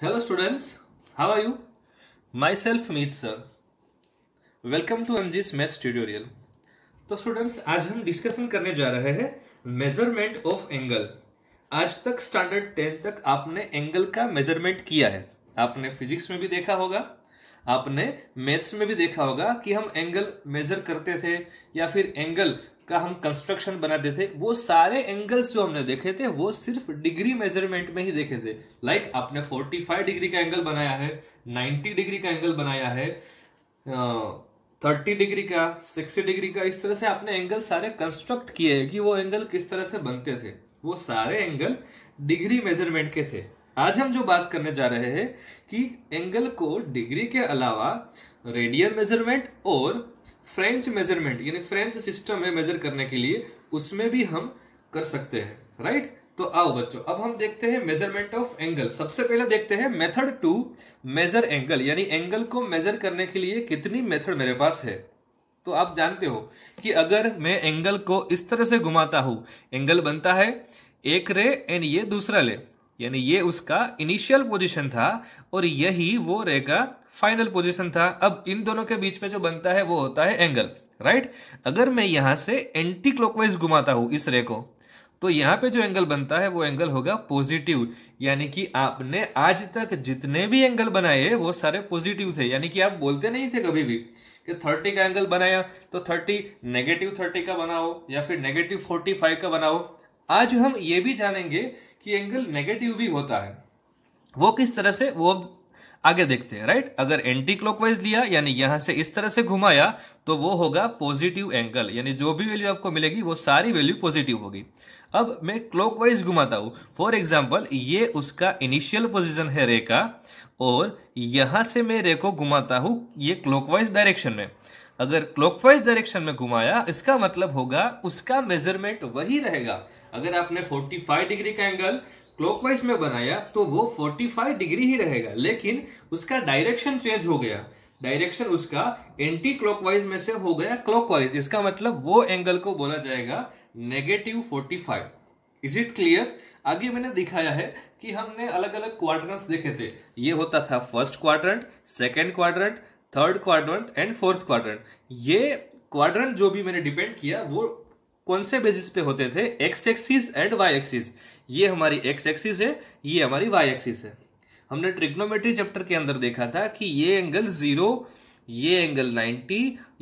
Hello students, how are you? Myself Meet sir. Welcome to MG's Maths tutorial. तो students आज हम discussion करने जा रहे हैं मेजरमेंट ऑफ एंगल आज तक स्टैंडर्ड टेन तक आपने एंगल का मेजरमेंट किया है आपने फिजिक्स में भी देखा होगा आपने मैथ्स में भी देखा होगा कि हम एंगल मेजर करते थे या फिर एंगल का हम कंस्ट्रक्शन बनाते थे वो सारे एंगल्स जो हमने देखे थे वो सिर्फ डिग्री मेजरमेंट में ही देखे थे लाइक like, आपने 45 डिग्री का एंगल बनाया है 90 डिग्री का एंगल बनाया है थर्टी डिग्री का सिक्सटी डिग्री का इस तरह से आपने एंगल सारे कंस्ट्रक्ट किए कि वो एंगल किस तरह से बनते थे वो सारे एंगल डिग्री मेजरमेंट के थे आज हम जो बात करने जा रहे हैं कि एंगल को डिग्री के अलावा रेडियल मेजरमेंट और फ्रेंच मेजरमेंट यानी फ्रेंच सिस्टम है मेजर करने के लिए उसमें भी हम कर सकते हैं राइट तो आओ बच्चों अब हम देखते हैं मेजरमेंट ऑफ एंगल सबसे पहले देखते हैं मेथड टू मेजर एंगल यानी एंगल को मेजर करने के लिए कितनी मेथड मेरे पास है तो आप जानते हो कि अगर मैं एंगल को इस तरह से घुमाता हूं एंगल बनता है एक रे एंड ये दूसरा ले यानी ये उसका इनिशियल पोजीशन था और यही वो रे का फाइनल पोजीशन था अब इन दोनों के बीच में जो बनता है वो होता है एंगल राइट अगर मैं यहां से एंटी क्लॉकवाइज घुमाता हूं इस रे को तो यहाँ पे जो एंगल बनता है वो एंगल होगा पॉजिटिव यानी कि आपने आज तक जितने भी एंगल बनाए वो सारे पॉजिटिव थे यानी कि आप बोलते नहीं थे कभी भी कि थर्टी का एंगल बनाया तो थर्टी नेगेटिव थर्टी का बनाओ या फिर नेगेटिव फोर्टी फाइव का बनाओ आज हम ये भी जानेंगे कि एंगल नेगेटिव भी होता है वो किस तरह से वो आगे देखते हैं राइट अगर एंटी क्लॉकवाइज लिया यानी यहां से इस तरह से घुमाया तो वो होगा पॉजिटिव एंगल यानी जो भी वैल्यू आपको मिलेगी वो सारी वैल्यू पॉजिटिव होगी अब मैं क्लॉकवाइज घुमाता हूं फॉर एग्जाम्पल ये उसका इनिशियल पोजिशन है रे का और यहां से मैं रे को घुमाता हूं ये क्लॉकवाइज डायरेक्शन में अगर क्लॉकवाइज डायरेक्शन में घुमाया इसका मतलब होगा उसका मेजरमेंट वही रहेगा अगर आपने 45 डिग्री का एंगल क्लॉकवाइज में बनाया तो वो 45 डिग्री ही रहेगा लेकिन उसका डायरेक्शन चेंज हो गया डायरेक्शन उसका एंटी क्लॉकवाइज में से हो गया क्लॉकवाइज इसका मतलब वो एंगल को बोला जाएगा नेगेटिव 45 इज इट क्लियर आगे मैंने दिखाया है कि हमने अलग अलग क्वाड्रेंट्स देखे थे ये होता था first quadrant second quadrant third quadrant and fourth quadrant ये क्वाड्रेंट जो भी मैंने डिपेंड किया वो कौन से बेसिस पे होते थे X axis and Y axis ये हमारी एक्स एक्सिस है ये हमारी वाई एक्सिस है हमने ट्रिग्नोमेट्री चैप्टर के अंदर देखा था कि ये एंगल जीरो ये एंगल 90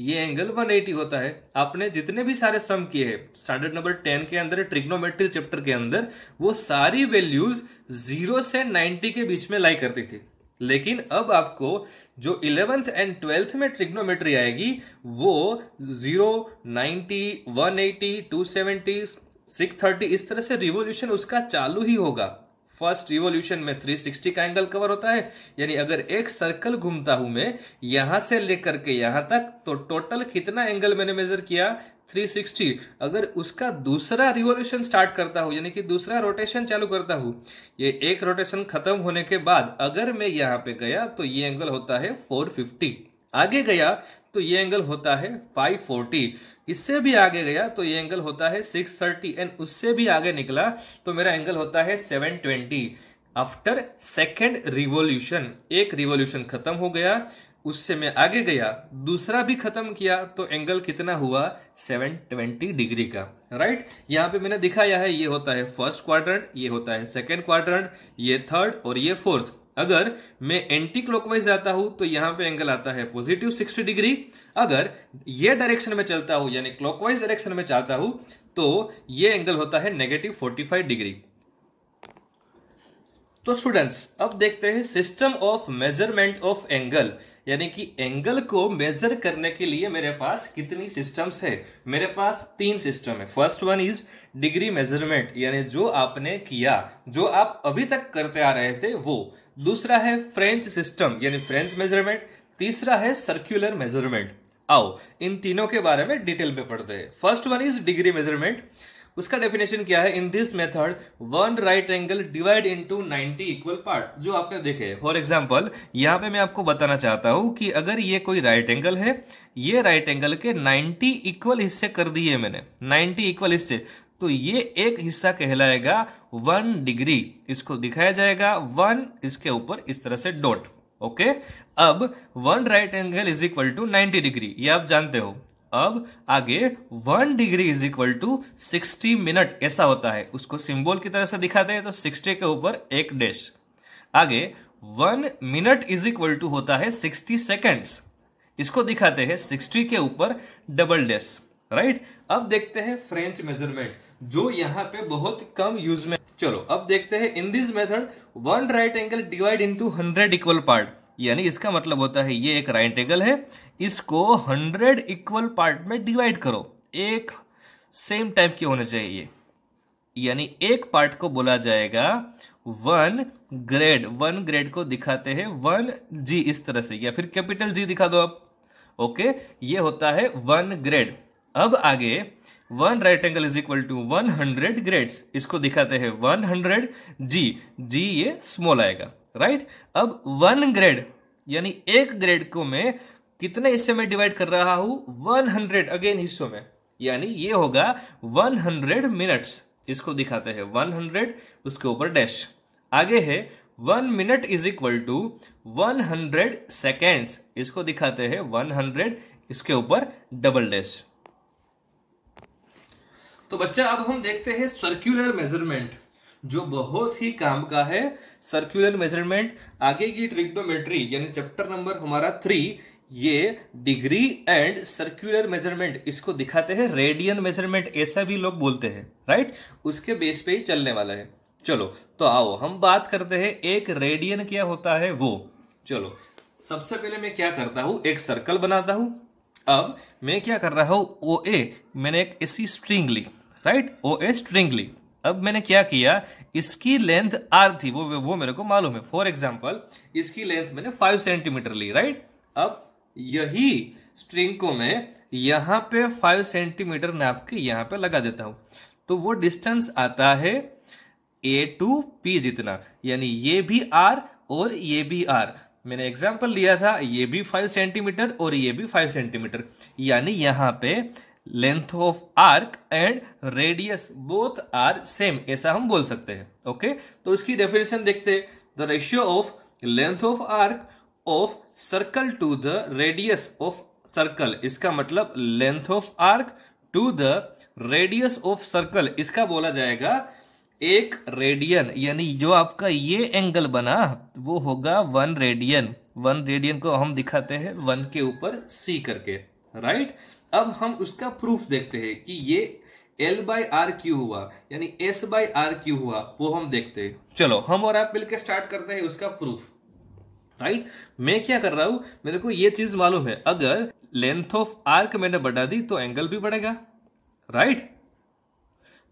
ये एंगल 180 होता है आपने जितने भी सारे सम किए हैं स्टैंडर्ड नंबर 10 के अंदर ट्रिग्नोमेट्री चैप्टर के अंदर वो सारी वैल्यूज जीरो से 90 के बीच में लाई करती थी लेकिन अब आपको जो इलेवेंथ एंड ट्वेल्थ में ट्रिग्नोमेट्री आएगी वो zero ninety one eighty two seventy six thirty इस तरह से रिवोल्यूशन उसका चालू ही होगा फर्स्ट रिवोल्यूशन में 360 का एंगल कवर होता है यानी अगर एक सर्कल घूमता हूं मैं यहां से लेकर के यहां तक तो टोटल कितना एंगल मैंने मेजर किया 360 अगर उसका दूसरा रिवोल्यूशन स्टार्ट करता हूं यानी कि दूसरा रोटेशन चालू करता हूं ये एक रोटेशन खत्म होने के बाद अगर मैं यहां पे गया तो ये एंगल होता है 450 आगे गया तो ये एंगल होता है 540 इससे भी आगे गया तो ये एंगल होता है 630 एंड उससे भी आगे निकला तो मेरा एंगल होता है सेवन आफ्टर सेकेंड रिवोल्यूशन एक रिवोल्यूशन खत्म हो गया उससे मैं आगे गया दूसरा भी खत्म किया तो एंगल कितना हुआ 720 डिग्री का राइट यहां पे मैंने दिखाया है ये होता है फर्स्ट क्वाड्रेंट ये होता है सेकेंड क्वाड्रेंट ये थर्ड और ये फोर्थ अगर मैं एंटी क्लॉकवाइज जाता हूं तो यहां पे एंगल आता है पॉजिटिव 60 डिग्री अगर ये डायरेक्शन में चलता हूं यानी क्लॉकवाइज डायरेक्शन में चाहता हूं तो ये एंगल होता है नेगेटिव 45 डिग्री तो स्टूडेंट्स अब देखते हैं system of measurement of angle यानी कि एंगल को मेजर करने के लिए मेरे पास कितनी सिस्टम्स है मेरे पास तीन सिस्टम है first one is degree measurement यानी जो आपने किया जो आप अभी तक करते आ रहे थे वो दूसरा है फ्रेंच सिस्टम यानी फ्रेंच मेजरमेंट तीसरा है सर्क्यूलर मेजरमेंट आओ इन तीनों के बारे में डिटेल में पढ़ते हैं first one is degree measurement उसका डेफिनेशन क्या है in this method one right angle divide into 90 equal part जो आपने देखे फॉर एग्जाम्पल यहाँ पे मैं आपको बताना चाहता हूं कि अगर ये कोई राइट right एंगल है ये राइट right एंगल के 90 इक्वल हिस्से कर दिए मैंने 90 इक्वल हिस्से तो ये एक हिस्सा कहलाएगा वन डिग्री इसको दिखाया जाएगा वन इसके ऊपर इस तरह से डॉट ओके okay? अब one right angle is equal to ninety degree ये आप जानते हो अब आगे one degree is equal to sixty minute ऐसा होता है उसको सिंबल की तरह से दिखाते हैं तो सिक्सटी के ऊपर एक डैश आगे one minute is equal to होता है सिक्सटी सेकेंड्स इसको दिखाते हैं सिक्सटी के ऊपर डबल डैश राइट अब देखते हैं फ्रेंच मेजरमेंट जो यहाँ पे बहुत कम यूज में चलो अब देखते हैं in this method one right angle divide into hundred equal part यानी इसका मतलब होता है ये एक राइट एंगल है इसको हंड्रेड इक्वल पार्ट में डिवाइड करो एक सेम टाइप के होने चाहिए यानी एक पार्ट को बोला जाएगा वन ग्रेड वन ग्रेड को दिखाते हैं वन जी इस तरह से या फिर कैपिटल जी दिखा दो आप ओके ये होता है वन ग्रेड अब आगे one right angle is equal to one hundred grade इसको दिखाते हैं वन हंड्रेड जी जी ये स्मॉल आएगा राइट अब वन ग्रेड यानी एक ग्रेड को मैं कितने हिस्से में डिवाइड कर रहा हूं वन हंड्रेड अगेन हिस्सों में यानी ये होगा वन हंड्रेड मिनट्स इसको दिखाते हैं वन हंड्रेड उसके ऊपर डैश आगे है one minute is equal to one hundred seconds इसको दिखाते हैं वन हंड्रेड इसके ऊपर डबल डैश तो बच्चा अब हम देखते हैं सर्क्यूलर मेजरमेंट जो बहुत ही काम का है सर्कुलर मेजरमेंट आगे की ट्रिग्नोमेट्री यानी चैप्टर नंबर हमारा थ्री ये डिग्री एंड सर्कुलर मेजरमेंट इसको दिखाते हैं रेडियन मेजरमेंट ऐसा भी लोग बोलते हैं राइट उसके बेस पे ही चलने वाला है चलो तो आओ हम बात करते हैं एक रेडियन क्या होता है वो चलो सबसे पहले मैं क्या करता हूँ एक सर्कल बनाता हूं अब मैं क्या कर रहा हूँ ओ ए मैंने एक ऐसी स्ट्रिंग ली राइट ओ ए स्ट्रिंग ली अब मैंने क्या किया इसकी लेंथ आर थी वो वो मेरे को मालूम है फॉर एग्जाम्पल इसकी लेंथ मैंने फाइव सेंटीमीटर ली राइट अब यही स्ट्रिंग को मैं यहां पे फाइव सेंटीमीटर नाप के यहां पे लगा देता हूं तो वो डिस्टेंस आता है ए टू पी जितना यानी ये भी आर और ये भी आर मैंने एग्जाम्पल लिया था ये भी फाइव सेंटीमीटर और ये भी फाइव सेंटीमीटर यानी यहां पे length of arc and radius both are same ऐसा हम बोल सकते हैं ओके तो इसकी डेफिनेशन देखते the ratio of length of arc of circle to the radius of circle इसका मतलब length of arc to the radius of circle इसका बोला जाएगा एक रेडियन यानी जो आपका ये एंगल बना वो होगा वन रेडियन वन रेडियन को हम दिखाते हैं वन के ऊपर सी करके राइट right? अब हम उसका प्रूफ देखते हैं कि ये एल बाई आर क्यू हुआ यानी एस बाई आर क्यू हुआ वो हम देखते हैं चलो हम और आप मिलकर स्टार्ट करते हैं उसका प्रूफ राइट मैं क्या कर रहा हूं मेरे को ये चीज मालूम है अगर लेंथ ऑफ आर्क मैंने बढ़ा दी तो एंगल भी बढ़ेगा राइट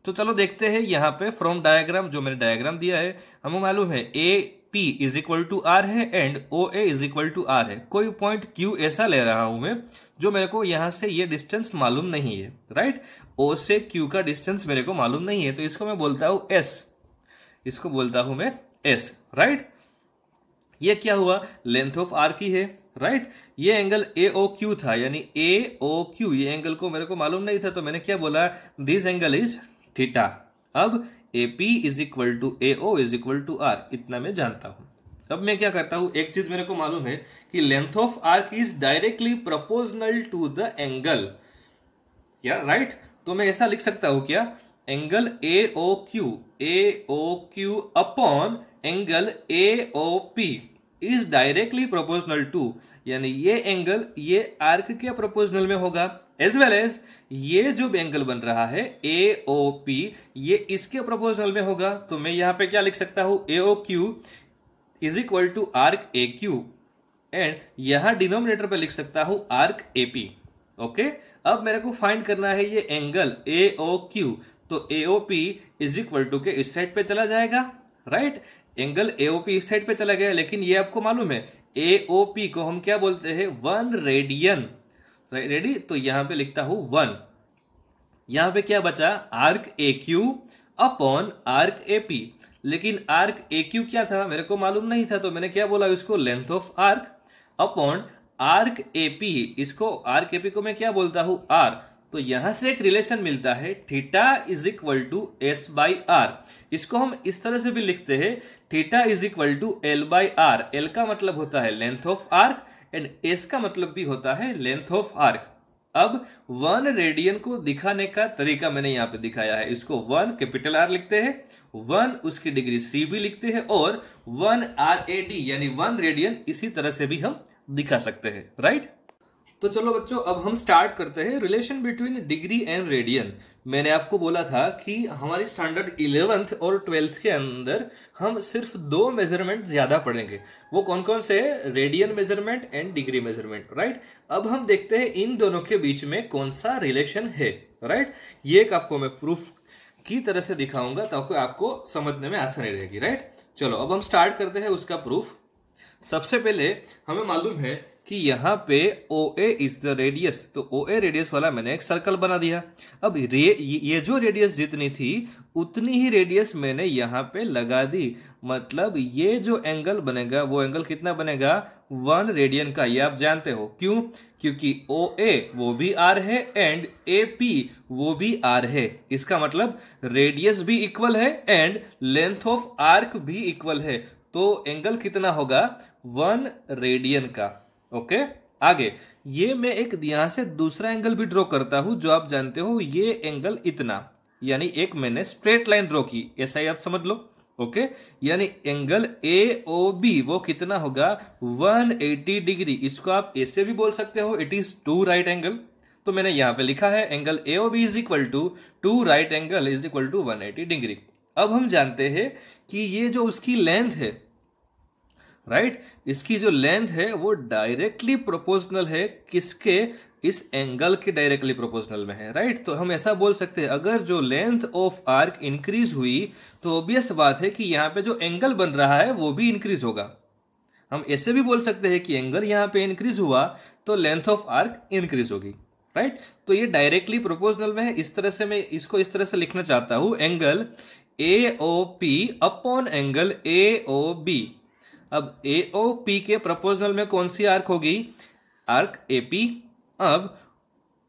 तो चलो देखते हैं यहां पे फ्रॉम डायग्राम जो मैंने डायग्राम दिया है हमें मालूम है A P is equal to R है and O A is equal to R है कोई पॉइंट क्यू ऐसा ले रहा हूं मैं जो मेरे को यहां से ये डिस्टेंस मालूम नहीं है राइट ओ से क्यू का डिस्टेंस मेरे को मालूम नहीं है तो इसको मैं बोलता हूं एस इसको बोलता हूं मैं एस राइट ये क्या हुआ लेंथ ऑफ आर की है राइट right? ये एंगल ए ओ क्यू था यानी ए ओ क्यू ये एंगल को मेरे को मालूम नहीं था तो मैंने क्या बोला दिस एंगल इज थीटा अब A P is equal to A O is equal to R इतना मैं जानता हूं अब मैं क्या करता हूं एक चीज मेरे को मालूम है कि length of arc is directly proportional to the angle क्या राइट तो मैं ऐसा लिख सकता हूं क्या angle A O Q A O Q upon angle A O P is directly proportional to यानी ये एंगल ये आर्क के प्रोपोर्शनल में होगा एज वेल एज ये जो एंगल बन रहा है ए ओ पी ये इसके प्रोपोर्शनल में होगा तो मैं यहां पे क्या लिख सकता हूं A O Q is equal to arc A Q and यहां डिनोमिनेटर पर लिख सकता हूं आर्क ए पी ओके अब मेरे को फाइंड करना है ये एंगल ए ओ क्यू तो A O P is equal to के इस साइड पे चला जाएगा right right? Angle A O P इस साइड पे चला गया लेकिन ये आपको मालूम है ए ओ पी को हम क्या बोलते हैं वन रेडियन रेडी तो यहां पे लिखता हूं वन यहां पे क्या बचा arc A Q upon arc A P लेकिन आर्क ए क्यू क्या था मेरे को मालूम नहीं था तो मैंने क्या बोला इसको length of arc upon arc A P इसको आर्क ए पी को मैं क्या बोलता हूँ आर तो यहां से एक रिलेशन मिलता है theta is equal to S by R इसको हम इस तरह से भी लिखते हैं theta is equal to L by R L का मतलब होता है length of arc and S का मतलब भी होता है लेंथ ऑफ आर्क अब वन रेडियन को दिखाने का तरीका मैंने यहां पे दिखाया है इसको वन कैपिटल आर लिखते हैं वन उसकी डिग्री सी भी लिखते हैं और वन आर ए डी यानी वन रेडियन इसी तरह से भी हम दिखा सकते हैं राइट तो चलो बच्चों अब हम स्टार्ट करते हैं relation between degree and radian मैंने आपको बोला था कि हमारी स्टैंडर्ड इलेवेंथ और ट्वेल्थ के अंदर हम सिर्फ दो मेजरमेंट ज़्यादा पढ़ेंगे वो कौन कौन से है radian measurement and degree measurement right अब हम देखते हैं इन दोनों के बीच में कौन सा रिलेशन है राइट ये एक आपको मैं प्रूफ की तरह से दिखाऊंगा ताकि आपको समझने में आसानी रहेगी राइट चलो अब हम स्टार्ट करते हैं उसका प्रूफ सबसे पहले हमें मालूम है कि यहाँ पे O A is the radius तो ओ ए रेडियस वाला मैंने एक सर्कल बना दिया अब रे ये जो रेडियस जितनी थी उतनी ही रेडियस मैंने यहाँ पे लगा दी मतलब ये जो एंगल बनेगा वो एंगल कितना बनेगा वन रेडियन का ये आप जानते हो क्यों क्योंकि ओ ए वो भी आर है एंड ए पी वो भी आर है इसका मतलब रेडियस भी इक्वल है एंड लेंथ ऑफ आर्क भी इक्वल है तो एंगल कितना होगा वन रेडियन का ओके आगे ये मैं एक यहां से दूसरा एंगल भी ड्रॉ करता हूं जो आप जानते हो ये एंगल इतना यानी एक मैंने स्ट्रेट लाइन ड्रॉ की ऐसा ही आप समझ लो ओके यानी एंगल ए ओ बी वो कितना होगा 180 डिग्री इसको आप ऐसे भी बोल सकते हो it is two right angle तो मैंने यहां पे लिखा है angle A O B is equal to two right angle is equal to 180 degree अब हम जानते हैं कि ये जो उसकी लेंथ है राइट right? इसकी जो लेंथ है वो डायरेक्टली प्रोपोर्शनल है किसके इस एंगल के डायरेक्टली प्रोपोर्शनल में है राइट right? तो हम ऐसा बोल सकते हैं अगर जो लेंथ ऑफ आर्क इंक्रीज हुई तो ऑब्वियस बात है कि यहाँ पे जो एंगल बन रहा है वो भी इंक्रीज होगा हम ऐसे भी बोल सकते हैं कि एंगल यहाँ पे इंक्रीज हुआ तो लेंथ ऑफ आर्क इंक्रीज होगी राइट right? तो ये डायरेक्टली प्रोपोर्शनल में है इस तरह से मैं इसको इस तरह से लिखना चाहता हूँ angle A O P upon angle A O B अब ए पी के प्रपोजनल में कौन सी आर्क होगी आर्क ए पी अब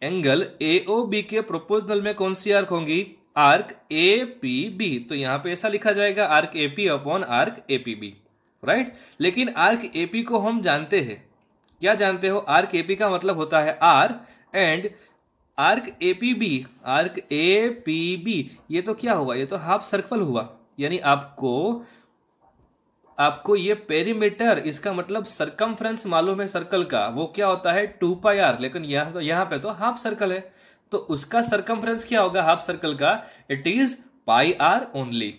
एंगल ए बी के प्रोपोजनल में कौन सी आर्क होंगी आर्क ए पी बी तो यहां पे ऐसा लिखा जाएगा arc A P upon arc A P B right लेकिन आर्क ए पी को हम जानते हैं क्या जानते हो आर्क ए पी का मतलब होता है R and arc A P B arc A P B ये तो क्या हुआ ये तो हाफ सर्कल हुआ यानी आपको आपको ये पेरीमीटर इसका मतलब सरकमफ्रेंस मालूम है सर्कल का वो क्या होता है टू पाई आर लेकिन यहां तो यहां पे तो हाफ सर्कल है तो उसका सरकमफ्रेंस क्या होगा हाफ सर्कल का it is pi R only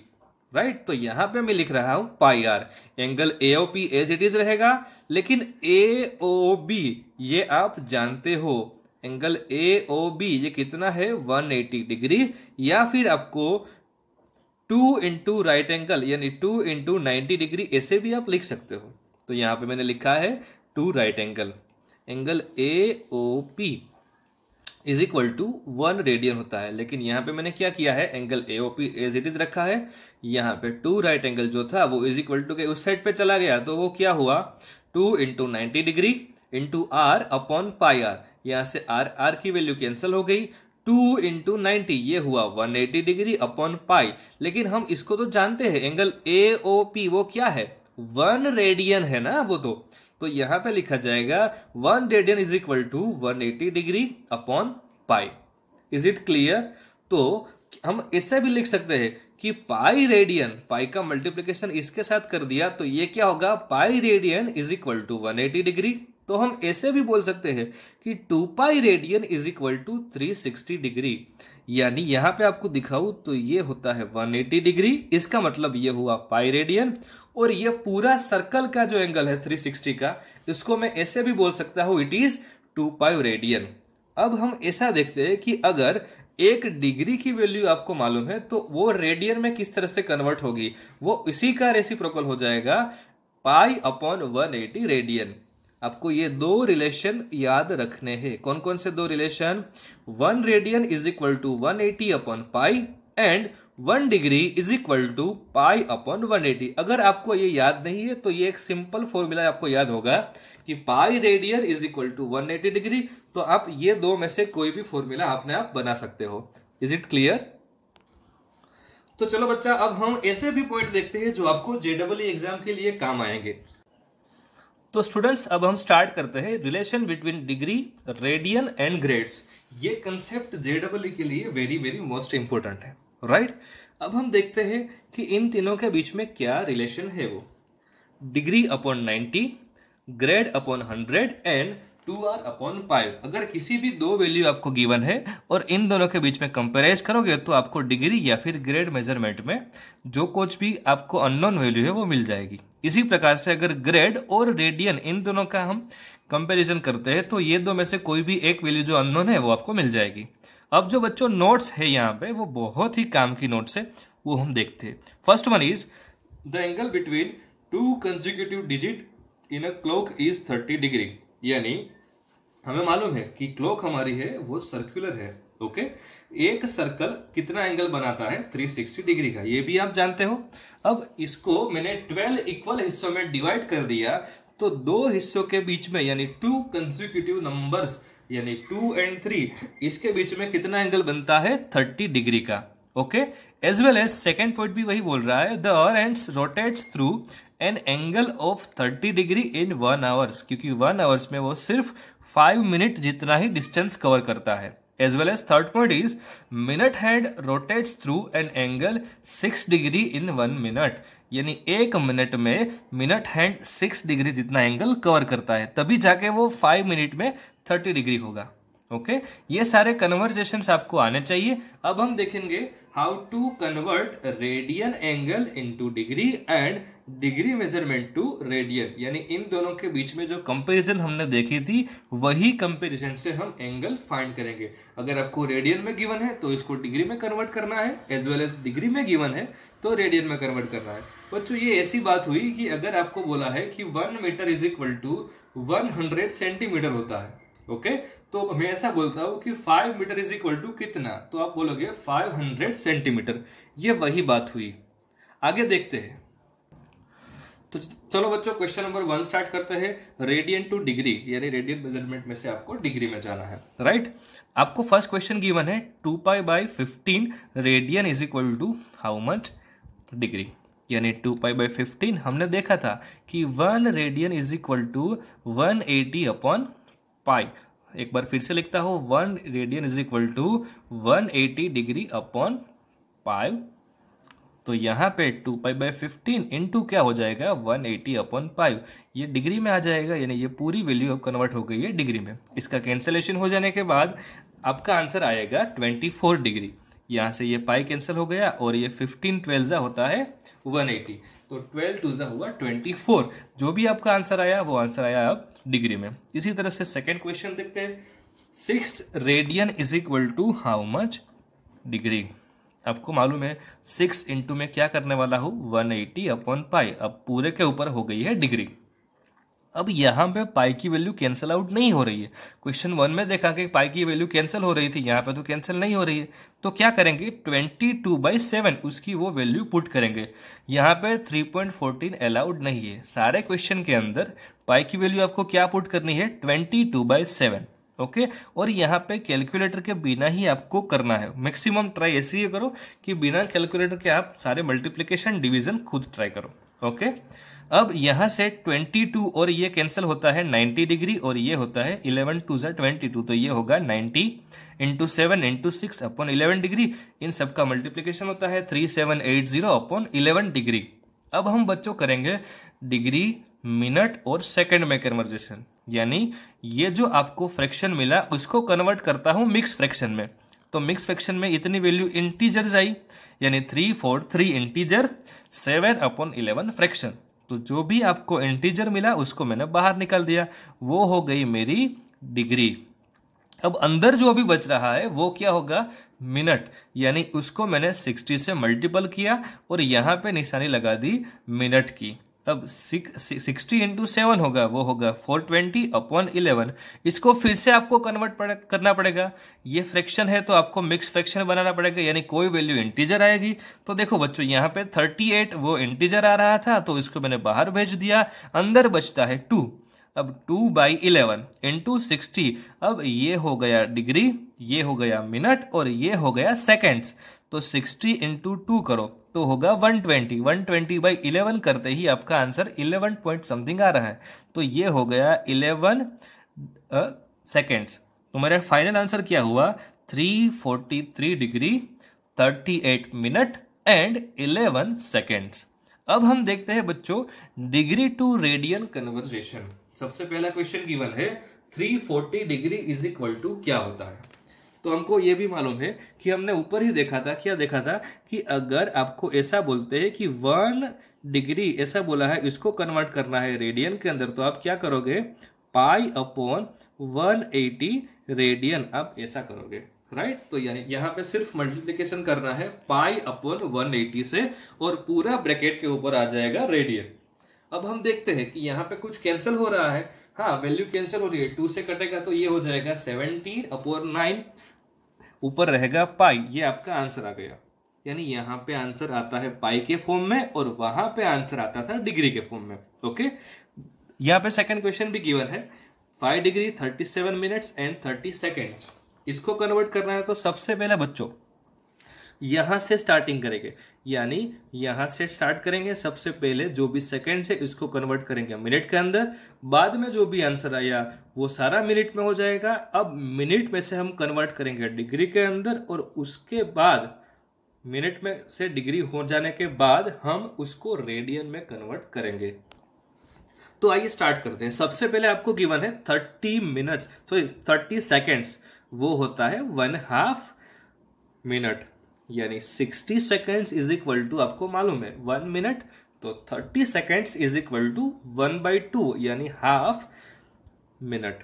right तो यहां पे मैं लिख रहा हूं pi R angle A O P as it is रहेगा लेकिन ए ओ बी ये आप जानते हो एंगल ए ओ बी ये कितना है 180 डिग्री या फिर आपको टू इंटू राइट एंगल यानी टू इंटू नाइन्टी डिग्री ऐसे भी आप लिख सकते हो तो यहाँ पे मैंने लिखा है two right angle angle A O P is equal to one radian होता है लेकिन यहाँ पे मैंने क्या किया है angle A O P as it is रखा है यहाँ पे टू राइट एंगल जो था वो इज इक्वल टू के उस साइड पे चला गया तो वो क्या हुआ two into ninety degree into R upon pi R यहाँ से आर आर की वैल्यू कैंसिल हो गई टू इंटू नाइन्टी ये हुआ 180 डिग्री अपॉन पाई लेकिन हम इसको तो जानते हैं एंगल ए ओ पी वो क्या है वन रेडियन है ना वो तो तो यहाँ पे लिखा जाएगा one radian is equal to one eighty degree upon pi is it clear तो हम इससे भी लिख सकते हैं कि पाई रेडियन पाई का मल्टीप्लीकेशन इसके साथ कर दिया तो ये क्या होगा pi radian is equal to one eighty degree तो हम ऐसे भी बोल सकते हैं कि two pi radian is equal to three sixty degree यानी यहां पे आपको दिखाऊ तो ये होता है वन एटी डिग्री इसका मतलब ये हुआ पाई रेडियन और ये पूरा सर्कल का जो एंगल है थ्री सिक्सटी का इसको मैं ऐसे भी बोल सकता हूँ it is two pi radian अब हम ऐसा देखते हैं कि अगर एक डिग्री की वैल्यू आपको मालूम है तो वो रेडियन में किस तरह से कन्वर्ट होगी वो इसी का रेसिप्रोकल हो जाएगा pi upon one eighty radian आपको ये दो रिलेशन याद रखने हैं कौन कौन से दो relation one radian is equal to one eighty upon pi and one degree is equal to pi upon one eighty अगर आपको ये याद नहीं है तो ये एक सिंपल फॉर्मूला आपको याद होगा कि pi radian is equal to one eighty degree तो आप ये दो में से कोई भी फॉर्मूला आपने आप बना सकते हो इज इट क्लियर तो चलो बच्चा अब हम ऐसे भी पॉइंट देखते हैं जो आपको जेडब्ल्यू एग्जाम e के लिए काम आएंगे तो स्टूडेंट्स अब हम स्टार्ट करते हैं relation between degree radian and grades ये कंसेप्ट जेडब्ल्यू e के लिए वेरी वेरी मोस्ट इंपॉर्टेंट है राइट right? अब हम देखते हैं कि इन तीनों के बीच में क्या रिलेशन है वो degree upon ninety grade upon hundred and two R upon five अगर किसी भी दो वैल्यू आपको गिवन है और इन दोनों के बीच में कंपेराइज करोगे तो आपको डिग्री या फिर ग्रेड मेजरमेंट में जो कुछ भी आपको अननोन वैल्यू है वो मिल जाएगी इसी प्रकार से अगर ग्रेड और रेडियन इन दोनों का हम कंपैरिजन करते हैं तो ये दो में से कोई भी एक वैल्यू जो अननोन है वो आपको मिल जाएगी अब जो बच्चों नोट्स है यहाँ पे वो बहुत ही काम की नोट्स है वो हम देखते हैं first one is the angle between two consecutive digit in a clock is thirty degree यानी हमें मालूम है कि क्लॉक हमारी है वो सर्कुलर है ओके एक सर्कल कितना एंगल बनाता है 360 डिग्री का ये भी आप जानते हो अब इसको मैंने 12 इक्वल हिस्सों में डिवाइड कर दिया तो दो हिस्सों के बीच में यानी टू कंसिक्यूटिव नंबर यानी टू एंड थ्री इसके बीच में कितना एंगल बनता है 30 डिग्री का okay as well as second point भी वही बोल रहा है the earth ends rotates through an angle of 30 degree in one hours क्योंकि वन आवर्स में वो सिर्फ फाइव मिनट जितना ही डिस्टेंस कवर करता है as well as third point is minute hand rotates through an angle 6 degree in 1 minute यानी एक minute में मिनट हैंड 6 डिग्री जितना एंगल कवर करता है तभी जाके वो 5 मिनट में 30 डिग्री होगा ओके ये सारे कन्वर्सेशन आपको आने चाहिए अब हम देखेंगे how to convert radian angle into degree and degree measurement to radian यानी इन दोनों के बीच में जो कंपैरिजन हमने देखी थी वही कंपैरिजन से हम एंगल फाइंड करेंगे अगर आपको रेडियन में गिवन है तो इसको डिग्री में कन्वर्ट करना है एज वेल एज डिग्री में गिवन है तो रेडियन में कन्वर्ट करना है बच्चों ये ऐसी बात हुई कि अगर आपको बोला है कि one metre is equal to one hundred centimetre होता है ओके तो मैं ऐसा बोलता हूं कि five metre is equal to कितना तो आप बोलोगे फाइव हंड्रेड सेंटीमीटर ये वही बात हुई आगे देखते हैं तो चलो बच्चों क्वेश्चन नंबर वन स्टार्ट करते हैं रेडियन टू डिग्री यानी रेडियन मेजरमेंट में से आपको डिग्री में जाना है राइट आपको फर्स्ट क्वेश्चन गिवन है two pi by fifteen radian is equal to how much degree यानी टू पाई बाई फिफ्टीन हमने देखा था कि one radian is equal to one eighty upon pi एक बार फिर से लिखता हूँ one radian is equal to one eighty degree upon pi तो यहाँ पे two pi by fifteen into क्या हो जाएगा वन एटी अपॉन पाइव ये डिग्री में आ जाएगा यानी ये पूरी वैल्यू अब कन्वर्ट हो गई है डिग्री में इसका कैंसिलेशन हो जाने के बाद आपका आंसर आएगा ट्वेंटी फोर डिग्री यहाँ से ये पाई कैंसिल हो गया और ये फिफ्टीन ट्वेल्व ज़ा होता है वन एटी तो ट्वेल्व टू ज़ा हुआ ट्वेंटी फोर जो भी आपका आंसर आया वो आंसर आया अब डिग्री में इसी तरह से सेकेंड क्वेश्चन देखते हैं six radian is equal to how much degree आपको मालूम है सिक्स इंटू में क्या करने वाला हूँ वन एटी अपॉन पाई अब पूरे के ऊपर हो गई है डिग्री अब यहाँ पे पाई की वैल्यू कैंसिल आउट नहीं हो रही है क्वेश्चन वन में देखा कि पाई की वैल्यू कैंसिल हो रही थी यहाँ पे तो कैंसिल नहीं हो रही है तो क्या करेंगे ट्वेंटी टू बाई सेवन उसकी वो वैल्यू पुट करेंगे यहाँ पे थ्री पॉइंट फोर्टीन अलाउड नहीं है सारे क्वेश्चन के अंदर पाई की वैल्यू आपको क्या पुट करनी है twenty two by seven okay और यहाँ पे कैलकुलेटर के बिना ही आपको करना है मैक्सिमम ट्राई ऐसे ही करो कि बिना कैलकुलेटर के आप सारे मल्टीप्लीकेशन डिविजन खुद ट्राई करो ओके अब यहाँ से 22 और ये कैंसिल होता है 90 डिग्री और ये होता है 11 टू ज़ा ट्वेंटी तो ये होगा 90 into seven into six upon eleven degree इन सब का मल्टीप्लीकेशन होता है 3780 अपॉन इलेवन डिग्री अब हम बच्चों करेंगे डिग्री मिनट और सेकंड में कन्वर्जेशन यानी ये जो आपको फ्रैक्शन मिला उसको कन्वर्ट करता हूँ मिक्स फ्रैक्शन में तो मिक्स फ्रैक्शन में इतनी वैल्यू इंटीजर आई यानी three four three integer seven upon eleven fraction तो जो भी आपको इंटीजर मिला उसको मैंने बाहर निकाल दिया वो हो गई मेरी डिग्री अब अंदर जो अभी बच रहा है वो क्या होगा मिनट यानी उसको मैंने 60 से मल्टीपल किया और यहाँ पे निशानी लगा दी मिनट की अब सिक्सटी इंटू सेवन होगा वो होगा फोर ट्वेंटी अपॉन इलेवन इसको फिर से आपको कन्वर्ट पड़े, करना पड़ेगा ये फ्रैक्शन है तो आपको मिक्स फ्रैक्शन बनाना पड़ेगा यानी कोई वैल्यू इंटीजर आएगी तो देखो बच्चों यहाँ पे थर्टी एट वो इंटीजर आ रहा था तो इसको मैंने बाहर भेज दिया अंदर बचता है टू अब two by eleven into sixty अब ये हो गया डिग्री ये हो गया मिनट और ये हो गया सेकेंड्स तो 60 इंटू टू करो तो होगा 120 120 बाई इलेवन करते ही आपका आंसर 11 पॉइंट समथिंग आ रहा है तो ये हो गया 11 सेकेंड्स uh, तो मेरा फाइनल आंसर क्या हुआ 343 डिग्री 38 मिनट एंड 11 सेकेंड्स अब हम देखते हैं बच्चों डिग्री टू रेडियन कन्वर्जेशन सबसे पहला क्वेश्चन गिवन है 340 डिग्री इज इक्वल टू क्या होता है तो हमको ये भी मालूम है कि हमने ऊपर ही देखा था क्या देखा था कि अगर आपको ऐसा बोलते हैं कि वन डिग्री ऐसा बोला है इसको कन्वर्ट करना है रेडियन के अंदर तो आप क्या करोगे pi upon one eighty radian आप ऐसा करोगे राइट right? तो यानी यहाँ पे सिर्फ मल्टीप्लीकेशन करना है पाई अपॉन वन एटी से और पूरा ब्रैकेट के ऊपर आ जाएगा रेडियन अब हम देखते हैं कि यहाँ पे कुछ कैंसिल हो रहा है हाँ वैल्यू कैंसिल हो रही है टू से कटेगा तो ये हो जाएगा सेवनटीन अपॉन नाइन ऊपर रहेगा पाई ये आपका आंसर आ गया यानी यहाँ पे आंसर आता है पाई के फॉर्म में और वहां पे आंसर आता था डिग्री के फॉर्म में ओके यहाँ पे सेकंड क्वेश्चन भी गिवन है five degree thirty seven minutes and thirty second इसको कन्वर्ट करना है तो सबसे पहले बच्चों यहाँ से स्टार्टिंग करेंगे यानी यहाँ से स्टार्ट करेंगे सबसे पहले जो भी सेकेंड से इसको कन्वर्ट करेंगे मिनट के अंदर बाद में जो भी आंसर आया वो सारा मिनट में हो जाएगा अब मिनट में से हम कन्वर्ट करेंगे डिग्री के अंदर और उसके बाद मिनट में से डिग्री हो जाने के बाद हम उसको रेडियन में कन्वर्ट करेंगे तो आइए स्टार्ट करते हैं सबसे पहले आपको गिवन है thirty minutes sorry thirty seconds वो होता है वन हाफ मिनट यानी sixty seconds is equal to आपको मालूम है वन मिनट तो thirty seconds is equal to one by two यानी हाफ मिनट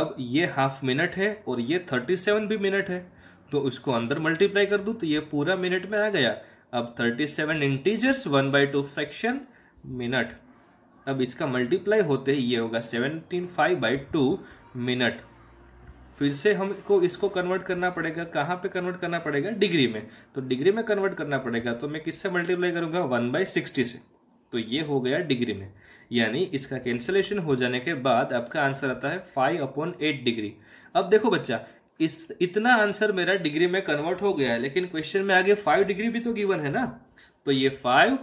अब ये हाफ मिनट है और ये सेवन भी मिनट है तो उसको अंदर मल्टीप्लाई कर दूँ तो ये पूरा मिनट में आ गया अब thirty seven integers one by two fraction minute अब इसका मल्टीप्लाई होते ही ये होगा seventy five by two minute फिर से हमको इसको कन्वर्ट करना पड़ेगा कहाँ पे कन्वर्ट करना पड़ेगा डिग्री में तो डिग्री में कन्वर्ट करना पड़ेगा तो मैं किससे मल्टीप्लाई करूँगा वन बाई सिक्सटी से तो ये हो गया डिग्री में यानी इसका कैंसलेशन हो जाने के बाद आपका आंसर आता है फाइव अपॉन एट डिग्री अब देखो बच्चा इस इतना आंसर मेरा डिग्री में कन्वर्ट हो गया है लेकिन क्वेश्चन में आगे फाइव डिग्री भी तो गिवन है ना तो ये फाइव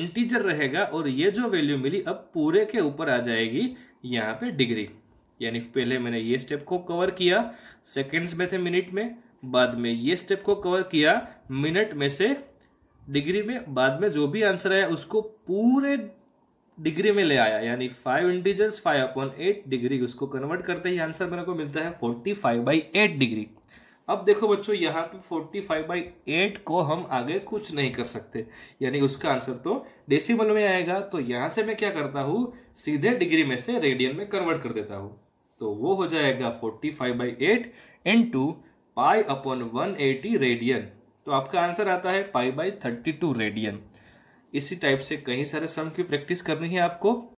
इंटीजर रहेगा और ये जो वैल्यू मिली अब पूरे के ऊपर आ जाएगी यहाँ पे डिग्री यानी पहले मैंने ये स्टेप को कवर किया सेकेंड्स में थे मिनट में बाद में ये स्टेप को कवर किया मिनट में से डिग्री में बाद में जो भी आंसर आया उसको पूरे डिग्री में ले आया यानी five integers five upon eight degree उसको कन्वर्ट करते ही आंसर मेरे को मिलता है forty five by eight degree अब देखो बच्चों यहाँ पे फोर्टी फाइव बाई एट को हम आगे कुछ नहीं कर सकते यानी उसका आंसर तो डेसिमल में आएगा तो यहां से मैं क्या करता हूँ सीधे डिग्री में से रेडियन में कन्वर्ट कर देता हूँ तो वो हो जाएगा forty five by eight in two pi upon one eighty radian तो आपका आंसर आता है pi by thirty two radian इसी टाइप से कई सारे सम की प्रैक्टिस करनी है आपको